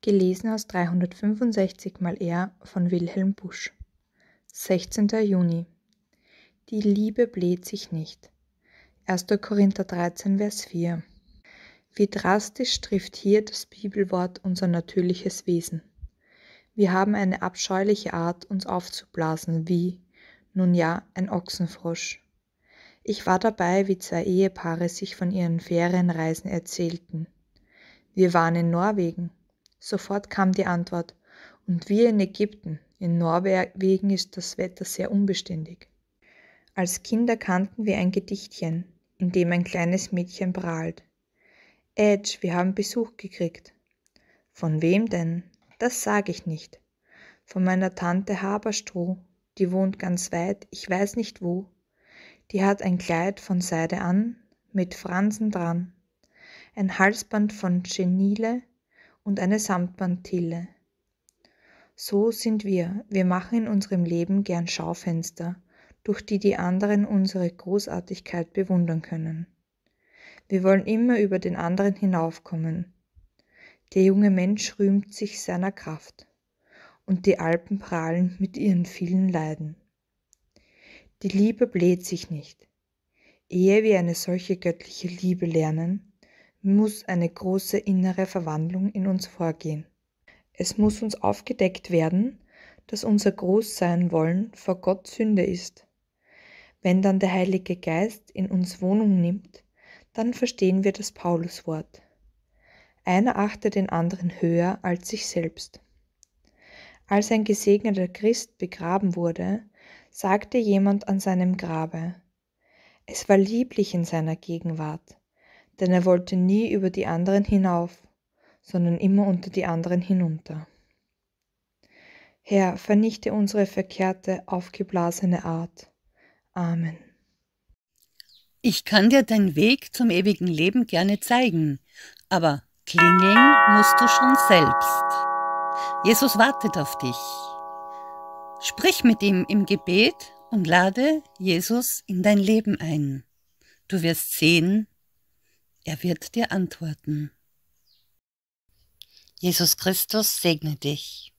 Gelesen aus 365 mal er von Wilhelm Busch. 16. Juni. Die Liebe bläht sich nicht. 1. Korinther 13, Vers 4. Wie drastisch trifft hier das Bibelwort unser natürliches Wesen. Wir haben eine abscheuliche Art, uns aufzublasen, wie, nun ja, ein Ochsenfrosch. Ich war dabei, wie zwei Ehepaare sich von ihren Ferienreisen erzählten. Wir waren in Norwegen, Sofort kam die Antwort. Und wie in Ägypten, in Norwegen ist das Wetter sehr unbeständig. Als Kinder kannten wir ein Gedichtchen, in dem ein kleines Mädchen prahlt. Edge, wir haben Besuch gekriegt. Von wem denn? Das sage ich nicht. Von meiner Tante Haberstroh, die wohnt ganz weit, ich weiß nicht wo. Die hat ein Kleid von Seide an, mit Fransen dran, ein Halsband von Genile, und eine Samtbandtille. So sind wir, wir machen in unserem Leben gern Schaufenster, durch die die anderen unsere Großartigkeit bewundern können. Wir wollen immer über den anderen hinaufkommen. Der junge Mensch rühmt sich seiner Kraft und die Alpen prahlen mit ihren vielen Leiden. Die Liebe bläht sich nicht. Ehe wir eine solche göttliche Liebe lernen, muss eine große innere Verwandlung in uns vorgehen. Es muss uns aufgedeckt werden, dass unser Großsein wollen vor Gott Sünde ist. Wenn dann der Heilige Geist in uns Wohnung nimmt, dann verstehen wir das Pauluswort. Einer achte den anderen höher als sich selbst. Als ein gesegneter Christ begraben wurde, sagte jemand an seinem Grabe, es war lieblich in seiner Gegenwart, denn er wollte nie über die anderen hinauf, sondern immer unter die anderen hinunter. Herr, vernichte unsere verkehrte, aufgeblasene Art. Amen. Ich kann dir deinen Weg zum ewigen Leben gerne zeigen, aber klingeln musst du schon selbst. Jesus wartet auf dich. Sprich mit ihm im Gebet und lade Jesus in dein Leben ein. Du wirst sehen, er wird dir antworten. Jesus Christus segne dich.